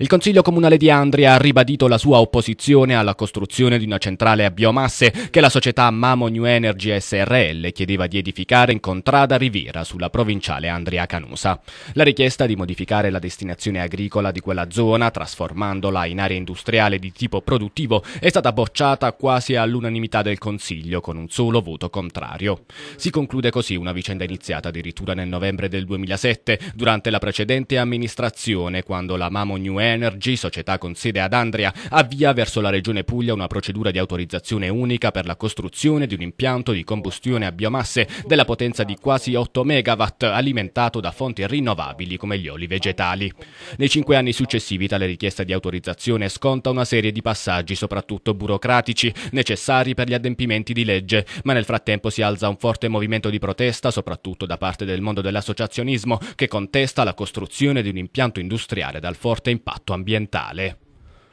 Il Consiglio Comunale di Andria ha ribadito la sua opposizione alla costruzione di una centrale a biomasse che la società Mamo New Energy SRL chiedeva di edificare in Contrada Riviera sulla provinciale Andria Canusa. La richiesta di modificare la destinazione agricola di quella zona, trasformandola in area industriale di tipo produttivo, è stata bocciata quasi all'unanimità del Consiglio con un solo voto contrario. Si conclude così una vicenda iniziata addirittura nel novembre del 2007 durante la precedente amministrazione quando la Mamo New Energy Energy, società con sede ad Andria, avvia verso la Regione Puglia una procedura di autorizzazione unica per la costruzione di un impianto di combustione a biomasse della potenza di quasi 8 MW alimentato da fonti rinnovabili come gli oli vegetali. Nei cinque anni successivi tale richiesta di autorizzazione sconta una serie di passaggi, soprattutto burocratici, necessari per gli adempimenti di legge, ma nel frattempo si alza un forte movimento di protesta, soprattutto da parte del mondo dell'associazionismo, che contesta la costruzione di un impianto industriale dal forte impatto impatto ambientale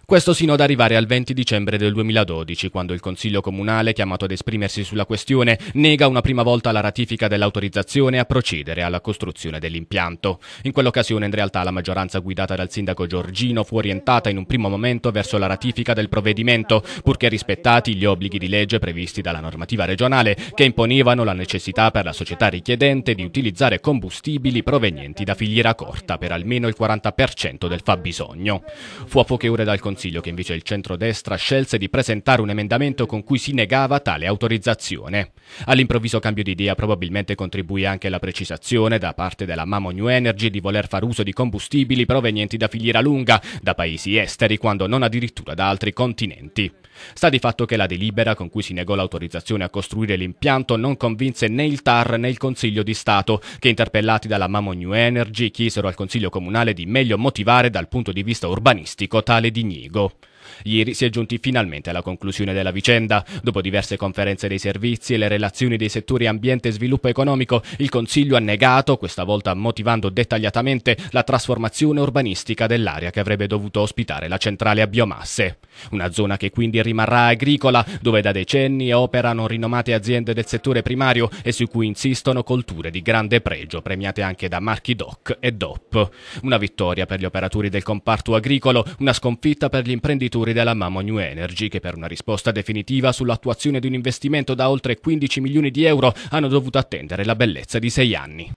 questo sino ad arrivare al 20 dicembre del 2012, quando il Consiglio Comunale, chiamato ad esprimersi sulla questione, nega una prima volta la ratifica dell'autorizzazione a procedere alla costruzione dell'impianto. In quell'occasione, in realtà, la maggioranza guidata dal sindaco Giorgino fu orientata in un primo momento verso la ratifica del provvedimento, purché rispettati gli obblighi di legge previsti dalla normativa regionale, che imponevano la necessità per la società richiedente di utilizzare combustibili provenienti da filiera corta per almeno il 40% del fabbisogno. Fu a poche ore dal Consiglio Consiglio che invece il centrodestra scelse di presentare un emendamento con cui si negava tale autorizzazione. All'improvviso cambio di idea probabilmente contribuì anche la precisazione da parte della Mamo New Energy di voler far uso di combustibili provenienti da filiera lunga, da paesi esteri quando non addirittura da altri continenti. Sta di fatto che la delibera con cui si negò l'autorizzazione a costruire l'impianto non convinse né il TAR né il Consiglio di Stato, che interpellati dalla Mamo New Energy chiesero al Consiglio Comunale di meglio motivare dal punto di vista urbanistico tale dignità. Rovigo. Ieri si è giunti finalmente alla conclusione della vicenda. Dopo diverse conferenze dei servizi e le relazioni dei settori ambiente e sviluppo economico, il Consiglio ha negato, questa volta motivando dettagliatamente, la trasformazione urbanistica dell'area che avrebbe dovuto ospitare la centrale a biomasse. Una zona che quindi rimarrà agricola, dove da decenni operano rinomate aziende del settore primario e su cui insistono colture di grande pregio, premiate anche da marchi DOC e DOP. Una vittoria per gli operatori del comparto agricolo, una sconfitta per gli imprenditori della Mamo New Energy, che per una risposta definitiva sull'attuazione di un investimento da oltre 15 milioni di euro hanno dovuto attendere la bellezza di sei anni.